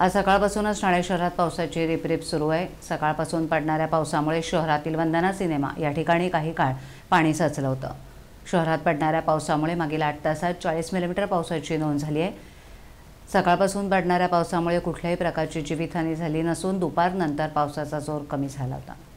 आज सकाळपासूनच ठाणे शहरात पावसाची रिपरिप सुरू आहे सकाळपासून पडणाऱ्या पावसामुळे शहरातील वंदना सिनेमा या ठिकाणी काही काळ पाणी साचलं होतं शहरात पडणाऱ्या पावसामुळे मागील आठ तासात चाळीस मिलीमीटर पावसाची नोंद झाली आहे सकाळपासून पडणाऱ्या पावसामुळे कुठल्याही प्रकारची जीवितहानी झाली नसून दुपारनंतर पावसाचा जोर कमी झाला होता